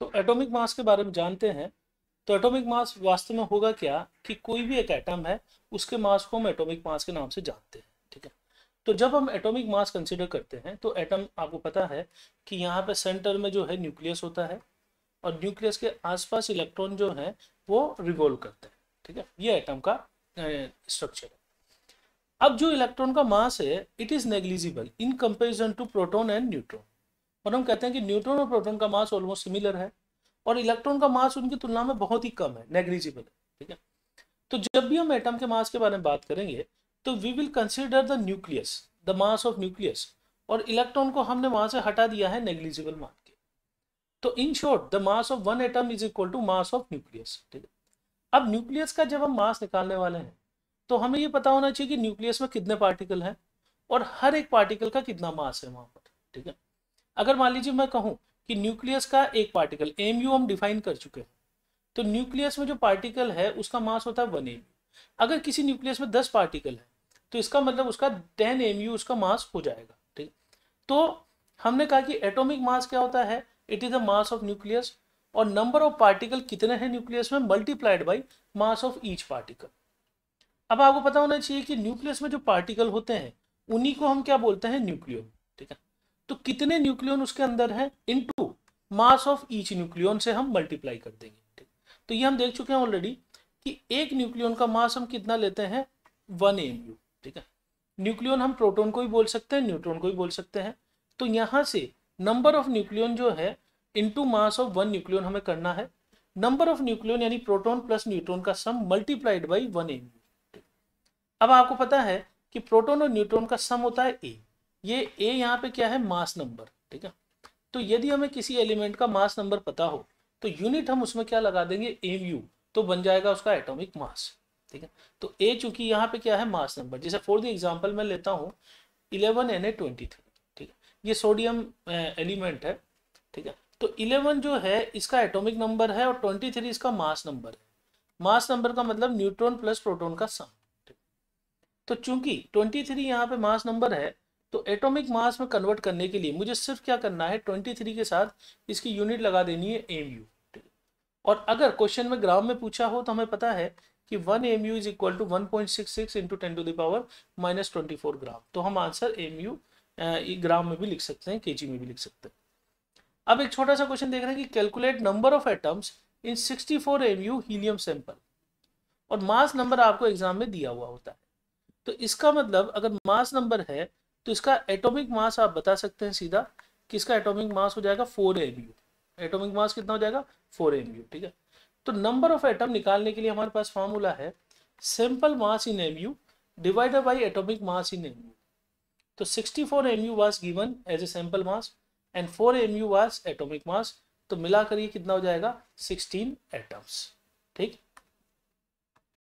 तो atomic mass के बारे में जानते हैं तो एटॉमिक मास वास्तव में होगा क्या कि कोई भी एक एटम है उसके मास को हम एटॉमिक मास के नाम से जानते हैं ठीक है तो जब हम एटॉमिक मास कंसिडर करते हैं तो एटम आपको पता है कि यहाँ पे सेंटर में जो है न्यूक्लियस होता है और न्यूक्लियस के आसपास इलेक्ट्रॉन जो है वो रिवोल्व करते हैं ठीक है ये एटम का स्ट्रक्चर है अब जो इलेक्ट्रॉन का मास है it is negligible in comparison to proton and neutron और हम कहते हैं कि न्यूट्रॉन और प्रोटॉन का मास ऑलमोस्ट सिमिलर है और इलेक्ट्रॉन का मास उनकी तुलना में बहुत ही कम है नेग्लिजिबल है ठीक है तो जब भी हम एटम के मास के बारे में बात करेंगे तो we will consider the nucleus the mass of nucleus और इलेक्ट्रॉन को हमने वहां से हटा दिया है नेग्लिजिबल मान के तो in short the mass of one atom is equal to mass of nucleus ठीक है अब न्यूक्लियस का जब हम मास निकालने वाले हैं तो हमें ये पता होना चाहिए कि न्यूक्लियस में कितने पार्टिकल हैं और हर एक पार्टिकल का कितना मास है वहां पर ठीक है अगर मान लीजिए मैं कहूँ कि न्यूक्लियस का एक पार्टिकल एम हम डिफाइन कर चुके हैं तो न्यूक्लियस में जो पार्टिकल है उसका मास होता है वन एम अगर किसी न्यूक्लियस में दस पार्टिकल है तो इसका मतलब उसका टेन एम उसका मास हो जाएगा ठीक तो हमने कहा कि एटोमिक मास क्या होता है it is the mass of nucleus और नंबर ऑफ पार्टिकल कितने हैं न्यूक्लियस में multiplied by mass of each particle अब आपको पता होना चाहिए कि न्यूक्लियस में जो पार्टिकल होते हैं उन्हीं को हम क्या बोलते हैं न्यूक्लियो तो कितने न्यूक्लियन उसके अंदर है to mass of each nucleon से हम मल्टीप्लाई कर देंगे तो ये हम देख चुके हैं ऑलरेडी कि एक न्यूक्लियन का मास हम कितना लेते हैं वन एम यू ठीक है न्यूक्लियन हम प्रोटोन को भी बोल सकते हैं न्यूट्रॉन को भी बोल सकते हैं तो यहाँ से नंबर ऑफ न्यूक्लियन जो है to mass of one nucleon हमें करना है नंबर ऑफ न्यूक्लियन यानी प्रोटोन प्लस न्यूट्रॉन का sum multiplied by one M अब आपको पता है कि प्रोटोन और न्यूट्रॉन का सम होता है ए ये ए यहाँ पे क्या है मास नंबर ठीक है तो यदि हमें किसी एलिमेंट का मास नंबर पता हो तो यूनिट हम उसमें क्या लगा देंगे एम यू तो बन जाएगा उसका एटॉमिक मास ठीक है तो ए चूंकि यहाँ पे क्या है मास नंबर जैसे फॉर द एग्जांपल मैं लेता हूँ eleven N A twenty three ठीक है ये सोडियम एलिमेंट है ठीक है तो इलेवन जो है इसका एटोमिक नंबर है और ट्वेंटी थ्री इसका मास नंबर है मास नंबर का मतलब न्यूट्रॉन प्लस प्रोटोन का सम तो चूंकि 23 थ्री यहाँ पे मास नंबर है तो एटॉमिक मास में कन्वर्ट करने के लिए मुझे सिर्फ क्या करना है ट्वेंटी थ्री के साथ इसकी यूनिट लगा देनी है एम यू और अगर क्वेश्चन में ग्राम में पूछा हो तो हमें पता है कि one M U is equal to one point six six into ten to the power minus twenty four gram तो हम आंसर एम यू ग्राम में भी लिख सकते हैं के जी में भी लिख सकते हैं अब एक छोटा सा क्वेश्चन देख रहे हैं कि calculate number of atoms in sixty four M U helium sample और मास नंबर आपको एग्जाम में दिया हुआ होता है तो इसका मतलब अगर मास नंबर है तो इसका एटॉमिक मास आप बता सकते हैं सीधा कि इसका एटॉमिक मास हो जाएगा four M U atomic mass कितना हो जाएगा फोर एमयू यू ठीक है तो नंबर ऑफ एटम निकालने के लिए हमारे पास फॉर्मूला है simple mass in M U divided by atomic mass in M U तो 64 mu was given as a sample mass and 4 mu was atomic mass तो मिलाकर ये कितना हो जाएगा सिक्सटीन एटम्स ठीक